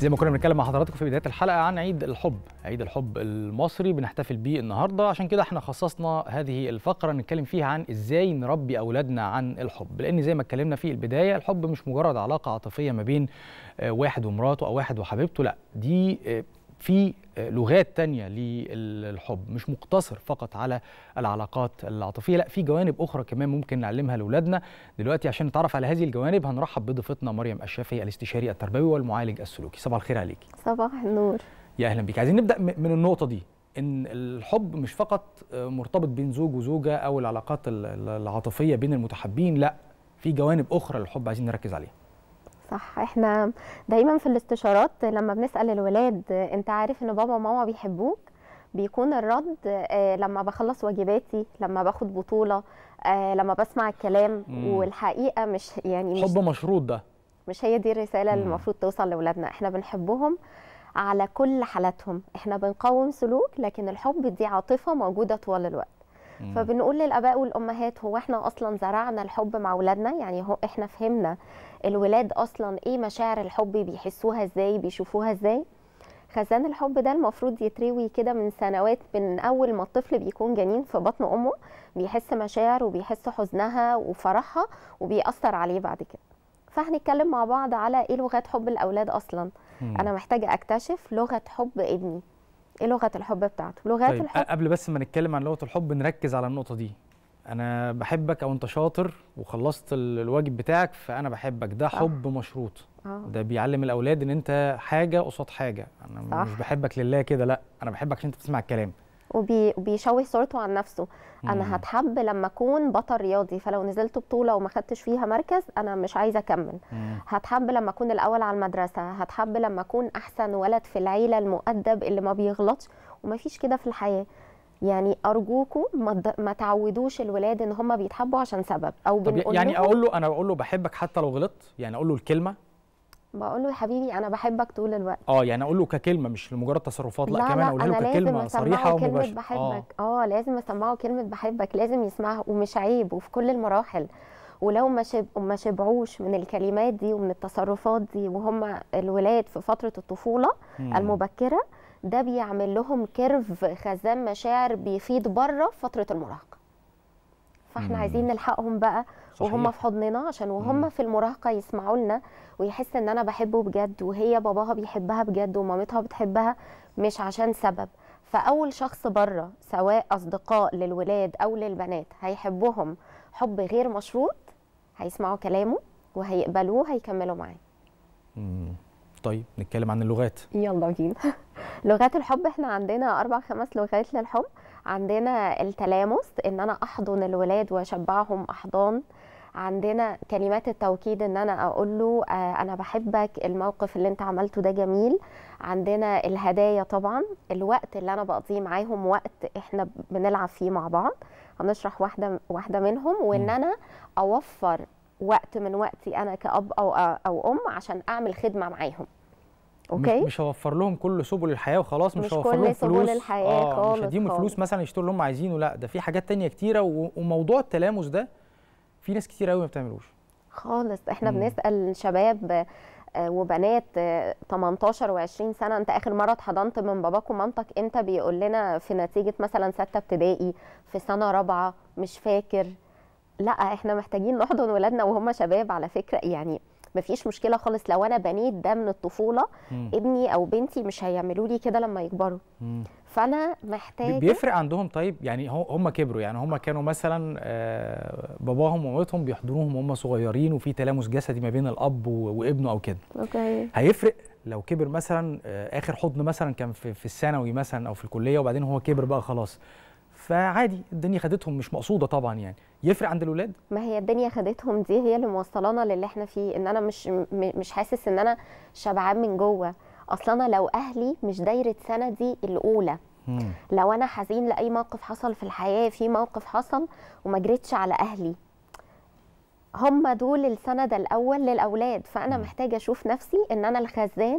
زي ما كنا بنتكلم مع حضراتكم في بدايه الحلقه عن عيد الحب عيد الحب المصري بنحتفل بيه النهارده عشان كده احنا خصصنا هذه الفقره نتكلم فيها عن ازاي نربي اولادنا عن الحب لان زي ما اتكلمنا في البدايه الحب مش مجرد علاقه عاطفيه ما بين آه، واحد ومراته او واحد وحبيبته لا دي آه، في آه، لغات تانية للحب مش مقتصر فقط على العلاقات العاطفية لا في جوانب أخرى كمان ممكن نعلمها لأولادنا دلوقتي عشان نتعرف على هذه الجوانب هنرحب بضيفتنا مريم الشافي الاستشاري التربوي والمعالج السلوكي صباح الخير عليك صباح النور يا أهلا بك عايزين نبدأ من النقطة دي ان الحب مش فقط آه، مرتبط بين زوج وزوجه او العلاقات العاطفيه بين المتحابين لا في جوانب اخرى للحب عايزين نركز عليها صح احنا دايما في الاستشارات لما بنسال الولاد انت عارف ان بابا وماما بيحبوك بيكون الرد آه، لما بخلص واجباتي لما باخد بطوله آه، لما بسمع الكلام والحقيقه مش يعني مش حب مشروط ده مش هي دي الرساله اللي المفروض توصل لاولادنا احنا بنحبهم على كل حالاتهم احنا بنقوم سلوك لكن الحب دي عاطفه موجوده طوال الوقت فبنقول للاباء والامهات هو احنا اصلا زرعنا الحب مع اولادنا يعني هو احنا فهمنا الولاد اصلا ايه مشاعر الحب بيحسوها ازاي بيشوفوها ازاي خزان الحب ده المفروض يتروي كده من سنوات من اول ما الطفل بيكون جنين في بطن امه بيحس مشاعر وبيحس حزنها وفرحها وبيأثر عليه بعد كده فهنتكلم مع بعض على ايه لغات حب الاولاد اصلا انا محتاجه اكتشف لغه حب ابني ايه لغه الحب بتاعته لغات طيب الحب قبل بس ما نتكلم عن لغه الحب نركز على النقطه دي انا بحبك او انت شاطر وخلصت الواجب بتاعك فانا بحبك ده صح. حب مشروط آه. ده بيعلم الاولاد ان انت حاجه قصاد حاجه انا صح. مش بحبك لله كده لا انا بحبك عشان انت بتسمع الكلام وبي وبيشوه صورته عن نفسه انا هتحب لما اكون بطل رياضي فلو نزلت بطوله وما خدتش فيها مركز انا مش عايزه اكمل هتحب لما اكون الاول على المدرسه هتحب لما اكون احسن ولد في العيله المؤدب اللي ما بيغلطش وما فيش كده في الحياه يعني ارجوكم ما, ما تعودوش الولاد ان هم بيتحبوا عشان سبب او بنقول يعني اقول له انا بقول له بحبك حتى لو غلطت يعني اقول له الكلمه بقول له يا حبيبي انا بحبك طول الوقت اه يعني اقول له ككلمه مش لمجرد تصرفات لا, لا كمان اقول له ككلمه صريحه ومباشره بحبك آه. اه لازم اسمعه كلمه بحبك لازم يسمعها ومش عيب وفي كل المراحل ولو ما شب... ما شبعوش من الكلمات دي ومن التصرفات دي وهم الولاد في فتره الطفوله مم. المبكره ده بيعمل لهم كيرف خزان مشاعر بيفيد بره فتره المراهقه فاحنا مم. عايزين نلحقهم بقى صحيح. وهم في حضننا عشان وهم مم. في المراهقه يسمعوا لنا ويحس ان انا بحبه بجد وهي باباها بيحبها بجد ومامتها بتحبها مش عشان سبب فاول شخص بره سواء اصدقاء للولاد او للبنات هيحبهم حب غير مشروط هيسمعوا كلامه وهيقبلوه هيكملوا معاه طيب نتكلم عن اللغات يلا بينا لغات الحب احنا عندنا اربع خمس لغات للحب عندنا التلامس ان انا احضن الولاد واشبعهم احضان عندنا كلمات التوكيد ان انا اقول له آه، انا بحبك الموقف اللي انت عملته ده جميل عندنا الهدايا طبعا الوقت اللي انا بقضيه معاهم وقت احنا بنلعب فيه مع بعض هنشرح واحده واحده منهم وان انا اوفر وقت من وقتي انا كاب او آه، او ام عشان اعمل خدمه معاهم اوكي مش هوفر لهم كل سبل الحياه وخلاص مش, مش هوفر لهم فلوس سبل الحياه آه خالص مش هديهم الفلوس مثلا يشتروا اللي هم عايزينه لا ده في حاجات تانية كتيره وموضوع التلامس ده في ناس كتير قوي ما بتعملوش خالص احنا مم. بنسال شباب آه، وبنات 18 آه، و20 سنه انت اخر مره اتحضنت من باباك ومامتك امتى بيقول لنا في نتيجه مثلا سته ابتدائي في سنه رابعه مش فاكر لا احنا محتاجين نحضن ولادنا وهم شباب على فكره يعني مفيش مشكله خالص لو انا بنيت ده من الطفوله مم. ابني او بنتي مش هيعملوا لي كده لما يكبروا مم. فانا محتاجه بيفرق عندهم طيب يعني هم كبروا يعني هم كانوا مثلا آه، باباهم ومامتهم بيحضنوهم وهم صغيرين وفي تلامس جسدي ما بين الاب وابنه او كده اوكي هيفرق لو كبر مثلا آه، اخر حضن مثلا كان في الثانوي مثلا او في الكليه وبعدين هو كبر بقى خلاص فعادي الدنيا خدتهم مش مقصوده طبعا يعني يفرق عند الاولاد ما هي الدنيا خدتهم دي هي اللي موصلانا للي احنا فيه ان انا مش مش حاسس ان انا شبعان من جوه اصل انا لو اهلي مش دايره سندي الاولى مم. لو انا حزين لاي موقف حصل في الحياه في موقف حصل وما جريتش على اهلي هم دول السند الاول للاولاد فانا محتاجه اشوف نفسي ان انا الخزان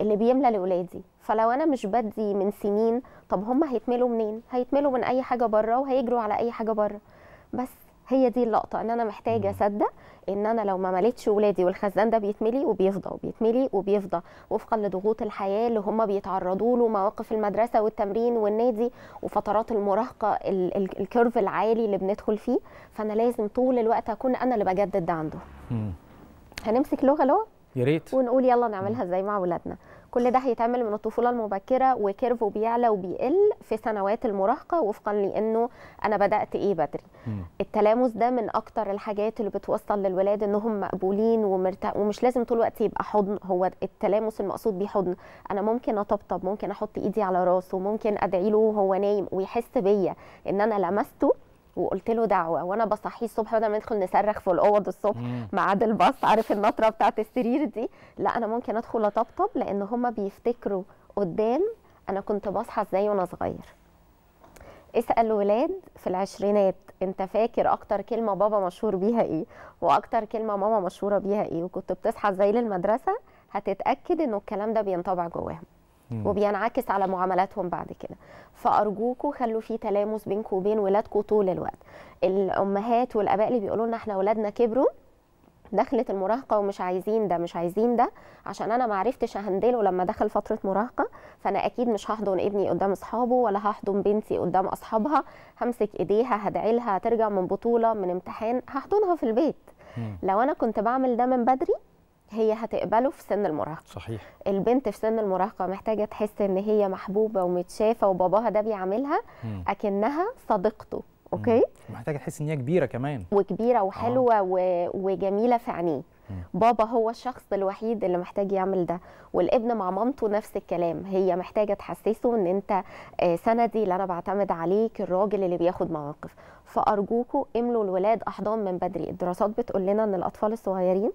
اللي بيملى لاولادي فلو انا مش بدي من سنين طب هم هيتملوا منين هيتملوا من اي حاجه بره وهيجروا على اي حاجه بره بس هي دي اللقطه ان انا محتاجه اصدق ان انا لو ما مليتش ولادي والخزان ده بيتملي وبيفضى وبيتملي وبيفضى وفقا لضغوط الحياه اللي هم بيتعرضوا له مواقف المدرسه والتمرين والنادي وفترات المراهقه الكيرف العالي اللي بندخل فيه فانا لازم طول الوقت اكون انا اللي بجدد ده عنده هنمسك لغه لغه يا ريت ونقول يلا نعملها ازاي مع ولادنا كل ده هيتعمل من الطفوله المبكره وكيرفه بيعلى وبيقل في سنوات المراهقه وفقا لانه انا بدات ايه بدري مم. التلامس ده من اكتر الحاجات اللي بتوصل للولاد انهم مقبولين ومرتاح ومش لازم طول الوقت يبقى حضن هو التلامس المقصود بيه حضن انا ممكن اطبطب ممكن احط ايدي على راسه ممكن ادعي له وهو نايم ويحس بيا ان انا لمسته وقلت له دعوه وانا بصحيه الصبح بدل ما ندخل نصرخ في الاوض الصبح ميعاد الباص عارف النطره بتاعه السرير دي لا انا ممكن ادخل اطبطب لان هم بيفتكروا قدام انا كنت بصحى ازاي وانا صغير اسال الولاد في العشرينات انت فاكر اكتر كلمه بابا مشهور بيها ايه واكتر كلمه ماما مشهوره بيها ايه وكنت بتصحى ازاي للمدرسه هتتاكد انه الكلام ده بينطبع جواهم وبينعكس على معاملاتهم بعد كده فارجوكوا خلوا في تلامس بينكم وبين ولادكم طول الوقت الامهات والاباء اللي بيقولوا لنا احنا ولادنا كبروا دخلت المراهقه ومش عايزين ده مش عايزين ده عشان انا ما عرفتش اهندله لما دخل فتره مراهقه فانا اكيد مش هحضن ابني قدام اصحابه ولا هحضن بنتي قدام اصحابها همسك ايديها هدعي لها ترجع من بطوله من امتحان هحضنها في البيت لو انا كنت بعمل ده من بدري هي هتقبله في سن المراهقه صحيح البنت في سن المراهقه محتاجه تحس ان هي محبوبه ومتشافه وباباها ده بيعاملها اكنها صديقته اوكي محتاجه تحس ان هي كبيره كمان وكبيره وحلوه آه. و... وجميله في عينيه بابا هو الشخص الوحيد اللي محتاج يعمل ده والابن مع مامته نفس الكلام هي محتاجه تحسسه ان انت آه، سندي اللي انا بعتمد عليك الراجل اللي بياخد مواقف فارجوكوا املوا الولاد احضان من بدري الدراسات بتقول لنا ان الاطفال الصغيرين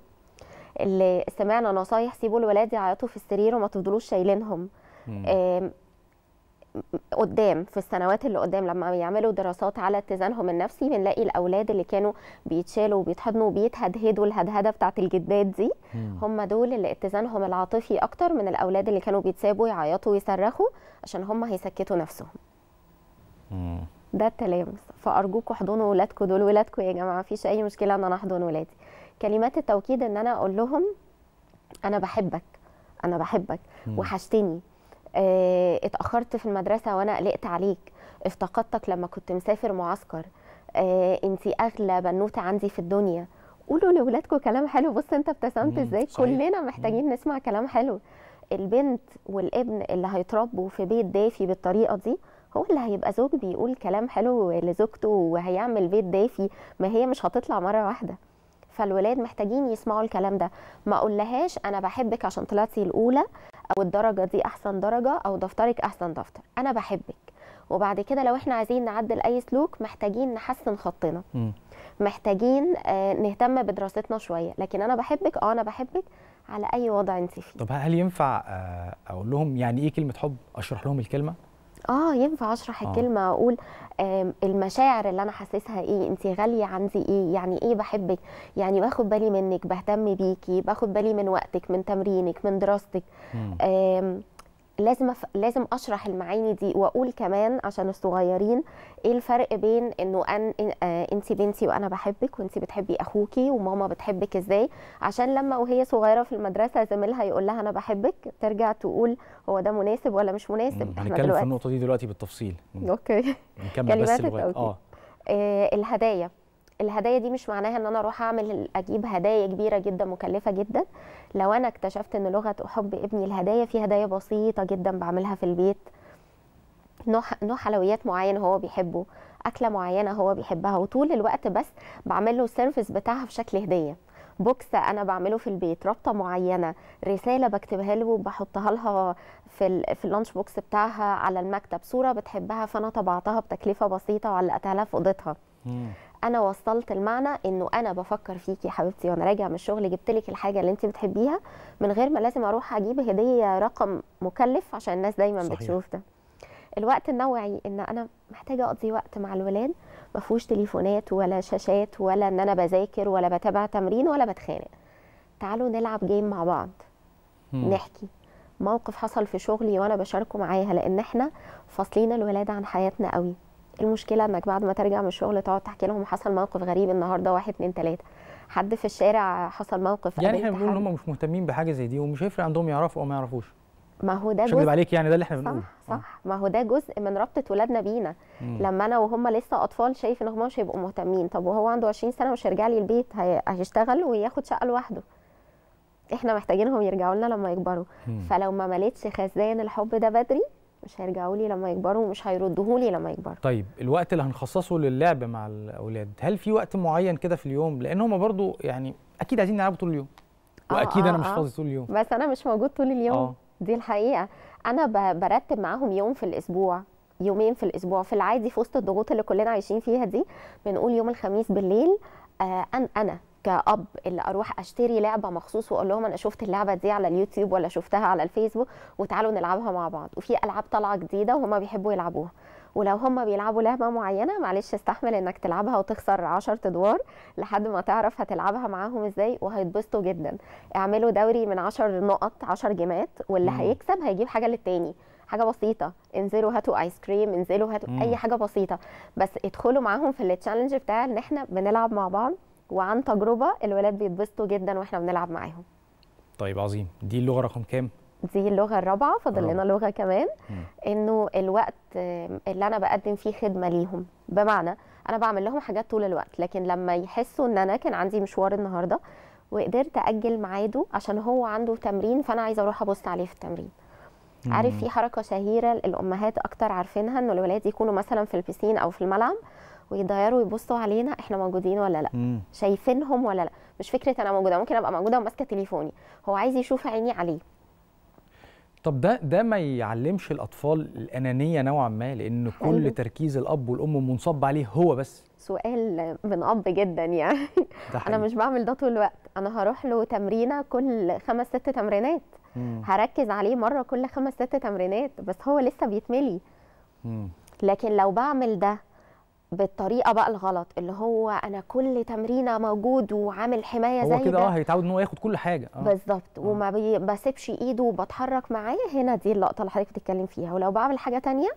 اللي سمعنا نصايح سيبوا الولاد يعيطوا في السرير وما تفضلوش شايلينهم قدام في السنوات اللي قدام لما يعملوا دراسات على اتزانهم النفسي بنلاقي الاولاد اللي كانوا بيتشالوا وبيتحضنوا وبيتهدهدوا الهدهده بتاعه الجدات دي هم دول اللي اتزانهم العاطفي اكتر من الاولاد اللي كانوا بيتسابوا يعيطوا ويصرخوا عشان هم هيسكتوا نفسهم ده التلامس فارجوكوا احضنوا ولادكم دول ولادكم يا جماعه مفيش اي مشكله ان انا احضن ولادي كلمات التوكيد ان انا اقول لهم انا بحبك انا بحبك وحشتني اه اتاخرت في المدرسه وانا قلقت عليك افتقدتك لما كنت مسافر معسكر اه انت اغلى بنوته عندي في الدنيا قولوا لاولادكم كلام حلو بص انت ابتسمت ازاي كلنا محتاجين نسمع كلام حلو البنت والابن اللي هيتربوا في بيت دافي بالطريقه دي هو اللي هيبقى زوج بيقول كلام حلو لزوجته وهيعمل بيت دافي ما هي مش هتطلع مره واحده فالولاد محتاجين يسمعوا الكلام ده ما اقولهاش انا بحبك عشان طلعتي الاولى او الدرجه دي احسن درجه او دفترك احسن دفتر انا بحبك وبعد كده لو احنا عايزين نعدل اي سلوك محتاجين نحسن خطنا محتاجين آه، نهتم بدراستنا شويه لكن انا بحبك اه انا بحبك على اي وضع انت فيه طب هل ينفع آه، اقول لهم يعني ايه كلمه حب اشرح لهم الكلمه اه ينفع اشرح آه. الكلمه واقول المشاعر اللي انا حاسسها ايه انت غاليه عندي ايه يعني ايه بحبك يعني باخد بالي منك بهتم بيكي باخد بالي من وقتك من تمرينك من دراستك لازم أف... لازم اشرح المعاني دي واقول كمان عشان الصغيرين ايه الفرق بين انه أن... آه، انت بنتي وانا بحبك وانت بتحبي اخوكي وماما بتحبك ازاي عشان لما وهي صغيره في المدرسه زميلها يقول لها انا بحبك ترجع تقول هو ده مناسب ولا مش مناسب هنتكلم في النقطه دي دلوقتي بالتفصيل اوكي نكمل يعني بس اه, آه الهدايا الهدايا دي مش معناها ان انا اروح اعمل اجيب هدايا كبيره جدا مكلفه جدا لو انا اكتشفت ان لغه حب ابني الهدايا في هدايا بسيطه جدا بعملها في البيت نوع حلويات معين هو بيحبه اكله معينه هو بيحبها وطول الوقت بس بعمل له السيرفيس بتاعها في شكل هديه بوكس انا بعمله في البيت رابطه معينه رساله بكتبها له وبحطها لها في في اللانش بوكس بتاعها على المكتب صوره بتحبها فانا طبعتها بتكلفه بسيطه وعلقتها لها في اوضتها انا وصلت المعنى انه انا بفكر فيكي يا حبيبتي وانا راجع من الشغل جبت لك الحاجه اللي انت بتحبيها من غير ما لازم اروح اجيب هديه رقم مكلف عشان الناس دايما صحيح. بتشوف ده الوقت النوعي ان انا محتاجه اقضي وقت مع الولاد ما فيهوش تليفونات ولا شاشات ولا ان انا بذاكر ولا بتابع تمرين ولا بتخانق تعالوا نلعب جيم مع بعض م. نحكي موقف حصل في شغلي وانا بشاركه معاها لان احنا فاصلين الولاد عن حياتنا قوي إيه المشكله انك بعد ما ترجع من الشغل تقعد تحكي لهم حصل موقف غريب النهارده واحد اتنين ثلاثة حد في الشارع حصل موقف يعني احنا بنقول ان هم مش مهتمين بحاجه زي دي ومش هيفرق عندهم يعرفوا او ما يعرفوش ما هو ده جزء مش عليك يعني ده اللي احنا بنقوله صح آه. صح ما هو ده جزء من رابطه ولادنا بينا مم. لما انا وهم لسه اطفال شايف ان هم مش هيبقوا مهتمين طب وهو عنده 20 سنه مش هيرجع لي البيت هيشتغل وياخد شقه لوحده احنا محتاجينهم يرجعوا لنا لما يكبروا مم. فلو ما مليتش خزان الحب ده بدري مش هيرجعوا لي لما يكبروا ومش هيردوه لي لما يكبروا طيب الوقت اللي هنخصصه للعب مع الاولاد هل في وقت معين كده في اليوم لان هم برضو يعني اكيد عايزين يلعبوا طول اليوم آه، واكيد آه انا مش آه. فاضي طول اليوم بس انا مش موجود طول اليوم آه. دي الحقيقه انا برتب معاهم يوم في الاسبوع يومين في الاسبوع في العادي في وسط الضغوط اللي كلنا عايشين فيها دي بنقول يوم الخميس بالليل آه انا كاب اللي اروح اشتري لعبه مخصوص واقول لهم انا شفت اللعبه دي على اليوتيوب ولا شفتها على الفيسبوك وتعالوا نلعبها مع بعض وفي العاب طالعه جديده وهم بيحبوا يلعبوها ولو هم بيلعبوا لعبه معينه معلش استحمل انك تلعبها وتخسر 10 ادوار لحد ما تعرف هتلعبها معاهم ازاي وهيتبسطوا جدا اعملوا دوري من 10 نقط 10 جيمات واللي مم. هيكسب هيجيب حاجه للتاني حاجه بسيطه انزلوا هاتوا ايس كريم انزلوا هاتوا مم. اي حاجه بسيطه بس ادخلوا معاهم في التشالنج بتاع ان احنا بنلعب مع بعض وعن تجربه الولاد بيتبسطوا جدا واحنا بنلعب معاهم طيب عظيم دي اللغه رقم كام دي اللغه الرابعه فاضل لنا لغه كمان انه الوقت اللي انا بقدم فيه خدمه ليهم بمعنى انا بعمل لهم حاجات طول الوقت لكن لما يحسوا ان انا كان عندي مشوار النهارده وقدرت اجل ميعاده عشان هو عنده تمرين فانا عايزه اروح ابص عليه في التمرين عارف في حركه شهيره الامهات اكتر عارفينها انه الولاد يكونوا مثلا في البسين او في الملعب ويتغيروا ويبصوا علينا احنا موجودين ولا لا مم. شايفينهم ولا لا مش فكره انا موجوده ممكن ابقى موجوده وماسكه تليفوني هو عايز يشوف عيني عليه طب ده ده ما يعلمش الاطفال الانانيه نوعا ما لان حلو. كل أيوه. تركيز الاب والام منصب عليه هو بس سؤال من اب جدا يعني انا مش بعمل ده طول الوقت انا هروح له تمرينه كل خمس ست تمرينات مم. هركز عليه مره كل خمس ست تمرينات بس هو لسه بيتملي مم. لكن لو بعمل ده بالطريقه بقى الغلط اللي هو انا كل تمرينه موجود وعامل حمايه زي هو كده اه هيتعود ان هو ياخد كل حاجه آه. بالظبط آه. وما بسيبش ايده وبتحرك معاه هنا دي اللقطه اللي حضرتك بتتكلم فيها ولو بعمل حاجه تانية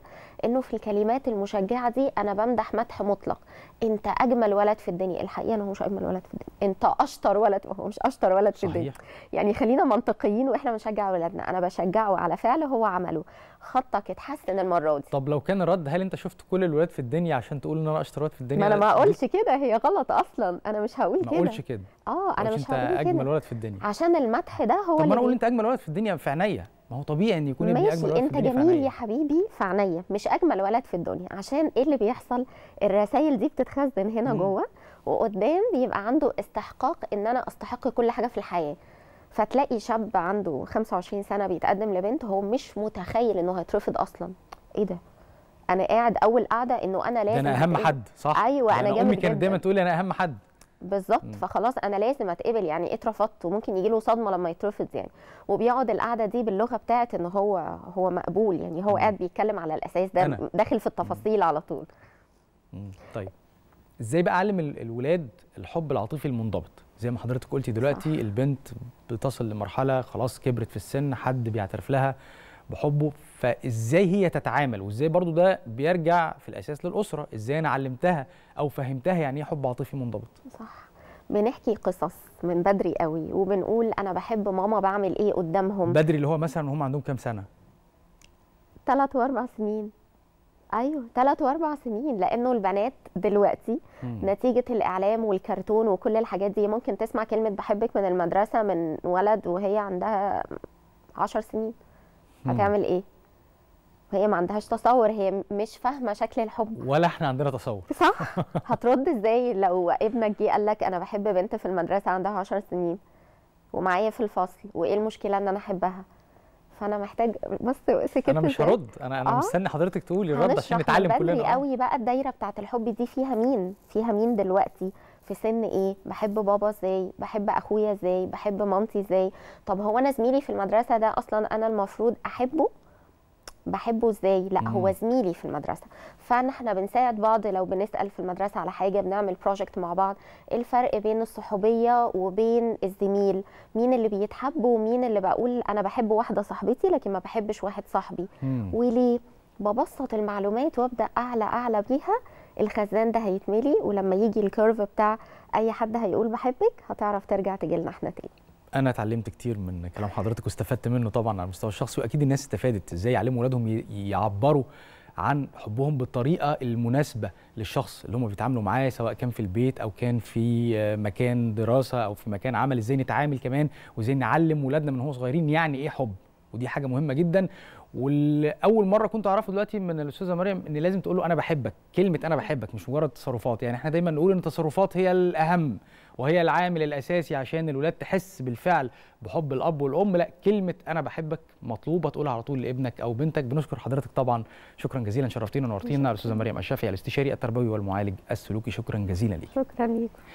انه في الكلمات المشجعه دي انا بمدح مدح مطلق انت اجمل ولد في الدنيا الحقيقه انا هو مش اجمل ولد في الدنيا انت اشطر ولد هو مش اشطر ولد في الدنيا يعني خلينا منطقيين واحنا بنشجع ولادنا انا بشجعه على فعل هو عمله خطك يتحسن المره دي طب لو كان رد هل انت شفت كل الولاد في الدنيا عشان تقول ان انا اشطر ولد في الدنيا ما انا ما اقولش كده هي غلط اصلا انا مش هقول كده ما اقولش كده اه انا مش هقول كده انت اجمل ولد في الدنيا عشان المدح ده هو طب ما انا اقول انت اجمل ولد في الدنيا في عينيا ما هو طبيعي ان يكون ابني اجمل ولد انت في الدنيا جميل يا حبيبي في عينيا مش اجمل ولد في الدنيا عشان ايه اللي بيحصل الرسائل دي بتتخزن هنا جوه وقدام بيبقى عنده استحقاق ان انا استحق كل حاجه في الحياه فتلاقي شاب عنده 25 سنه بيتقدم لبنت هو مش متخيل انه هيترفض اصلا ايه ده انا قاعد اول قاعده انه انا لازم ده انا اهم حد صح ايوه انا, جامد امي كانت دايما تقول انا اهم حد بالظبط فخلاص انا لازم اتقبل يعني إيه اترفضت وممكن يجي له صدمه لما يترفض يعني وبيقعد القعده دي باللغه بتاعه ان هو هو مقبول يعني هو قاعد بيتكلم على الاساس ده أنا. داخل في التفاصيل على طول طيب ازاي بقى اعلم الولاد الحب العاطفي المنضبط زي ما حضرتك قلتي دلوقتي صح. البنت بتصل لمرحله خلاص كبرت في السن حد بيعترف لها بحبه فازاي هي تتعامل وازاي برضو ده بيرجع في الاساس للاسره ازاي انا علمتها او فهمتها يعني ايه حب عاطفي منضبط صح بنحكي قصص من بدري قوي وبنقول انا بحب ماما بعمل ايه قدامهم بدري اللي هو مثلا هم عندهم كام سنه ثلاث واربع سنين ايوه ثلاث واربع سنين لانه البنات دلوقتي مم. نتيجه الاعلام والكرتون وكل الحاجات دي ممكن تسمع كلمه بحبك من المدرسه من ولد وهي عندها عشر سنين مم. هتعمل ايه؟ وهي ما عندهاش تصور هي مش فاهمه شكل الحب ولا احنا عندنا تصور صح هترد ازاي لو ابنك جه قال لك انا بحب بنت في المدرسه عندها عشر سنين ومعايا في الفصل وايه المشكله ان انا احبها فانا محتاج بص كده انا مش هرد انا انا آه؟ مستني حضرتك تقولي الرد عشان نتعلم كلنا بدري قوي بقى الدايره بتاعه الحب دي فيها مين فيها مين دلوقتي في سن ايه بحب بابا ازاي بحب اخويا ازاي بحب مامتي ازاي طب هو انا زميلي في المدرسه ده اصلا انا المفروض احبه بحبه ازاي لا مم. هو زميلي في المدرسه فاحنا احنا بنساعد بعض لو بنسال في المدرسه على حاجه بنعمل بروجكت مع بعض ايه الفرق بين الصحوبيه وبين الزميل مين اللي بيتحب ومين اللي بقول انا بحب واحده صاحبتي لكن ما بحبش واحد صاحبي مم. وليه ببسط المعلومات وابدا اعلى اعلى بيها الخزان ده هيتملي ولما يجي الكيرف بتاع اي حد هيقول بحبك هتعرف ترجع تجيلنا احنا تاني انا اتعلمت كتير من كلام حضرتك واستفدت منه طبعا على المستوى الشخصي واكيد الناس استفادت ازاي يعلموا اولادهم يعبروا عن حبهم بالطريقه المناسبه للشخص اللي هم بيتعاملوا معاه سواء كان في البيت او كان في آه، مكان دراسه او في مكان عمل ازاي نتعامل كمان وازاي نعلم اولادنا من هم صغيرين يعني ايه حب ودي حاجه مهمه جدا والاول مره كنت اعرفه دلوقتي من الاستاذه مريم ان لازم تقول له انا بحبك كلمه انا بحبك مش مجرد تصرفات يعني احنا دايما نقول ان التصرفات هي الاهم وهي العامل الاساسي عشان الولاد تحس بالفعل بحب الاب والام لا كلمه انا بحبك مطلوبه تقولها على طول لابنك او بنتك بنشكر حضرتك طبعا شكرا جزيلا شرفتينا ونورتينا الاستاذه مريم الشافعي يعني الاستشاري التربوي والمعالج السلوكي شكرا جزيلا ليك شكرا ليك